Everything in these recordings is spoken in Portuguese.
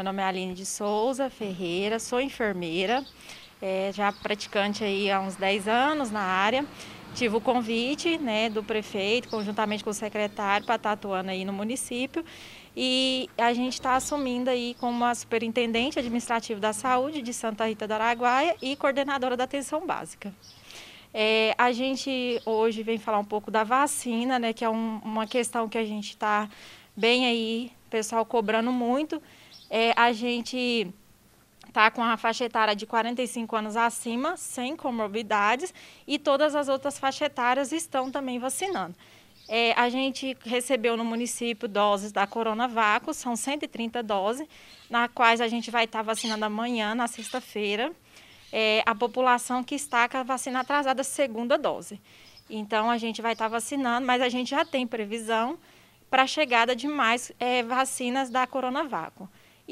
meu nome é Aline de Souza Ferreira, sou enfermeira, é, já praticante aí há uns 10 anos na área. Tive o convite né, do prefeito, conjuntamente com o secretário, para estar tá atuando aí no município. E a gente está assumindo aí como a superintendente administrativa da saúde de Santa Rita da Araguaia e coordenadora da atenção básica. É, a gente hoje vem falar um pouco da vacina, né, que é um, uma questão que a gente está bem aí pessoal cobrando muito. É, a gente tá com a faixa etária de 45 anos acima, sem comorbidades, e todas as outras faixas etárias estão também vacinando. É, a gente recebeu no município doses da Coronavac, são 130 doses, na quais a gente vai estar tá vacinando amanhã, na sexta-feira, é, a população que está com a vacina atrasada, segunda dose. Então, a gente vai estar tá vacinando, mas a gente já tem previsão para a chegada de mais é, vacinas da Coronavac.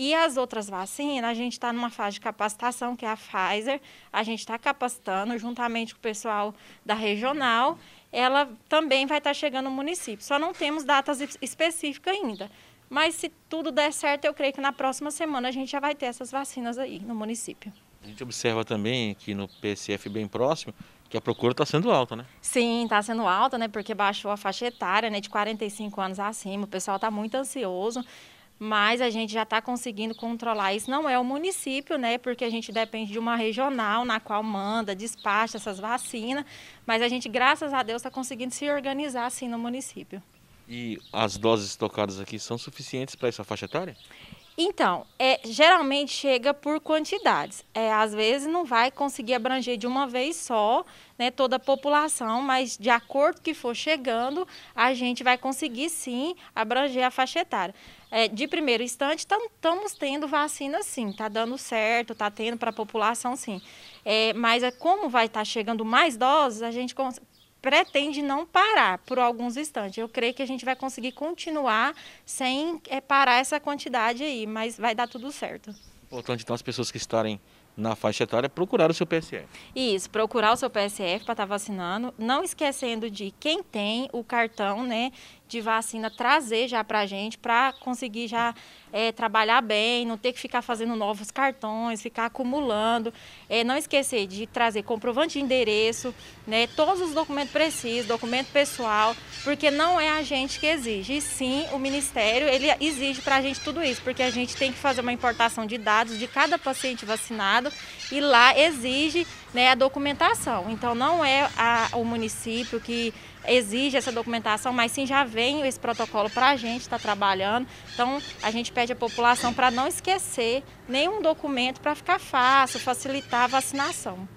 E as outras vacinas, a gente está numa fase de capacitação, que é a Pfizer, a gente está capacitando juntamente com o pessoal da regional, ela também vai estar tá chegando no município. Só não temos datas específicas ainda. Mas se tudo der certo, eu creio que na próxima semana a gente já vai ter essas vacinas aí no município. A gente observa também que no PSF bem próximo, que a procura está sendo alta, né? Sim, está sendo alta, né? Porque baixou a faixa etária, né? De 45 anos acima. O pessoal está muito ansioso, mas a gente já está conseguindo controlar. Isso não é o município, né? Porque a gente depende de uma regional na qual manda, despacha essas vacinas. Mas a gente, graças a Deus, está conseguindo se organizar assim no município. E as doses tocadas aqui são suficientes para essa faixa etária? Então, é, geralmente chega por quantidades. É, às vezes não vai conseguir abranger de uma vez só né, toda a população, mas de acordo que for chegando, a gente vai conseguir sim abranger a faixa etária. É, de primeiro instante, estamos tendo vacina sim, está dando certo, está tendo para a população sim. É, mas é como vai estar tá chegando mais doses, a gente pretende não parar por alguns instantes. Eu creio que a gente vai conseguir continuar sem é, parar essa quantidade aí, mas vai dar tudo certo. Importante então as pessoas que estarem na faixa etária procurar o seu PSF. Isso, procurar o seu PSF para estar tá vacinando, não esquecendo de quem tem o cartão, né, de vacina trazer já para a gente, para conseguir já é, trabalhar bem, não ter que ficar fazendo novos cartões, ficar acumulando, é, não esquecer de trazer comprovante de endereço, né, todos os documentos precisos, documento pessoal, porque não é a gente que exige, e sim o Ministério, ele exige para a gente tudo isso, porque a gente tem que fazer uma importação de dados de cada paciente vacinado e lá exige né, a documentação. Então não é a, o município que exige essa documentação, mas sim já vem esse protocolo para a gente estar tá trabalhando. Então, a gente pede à população para não esquecer nenhum documento para ficar fácil, facilitar a vacinação.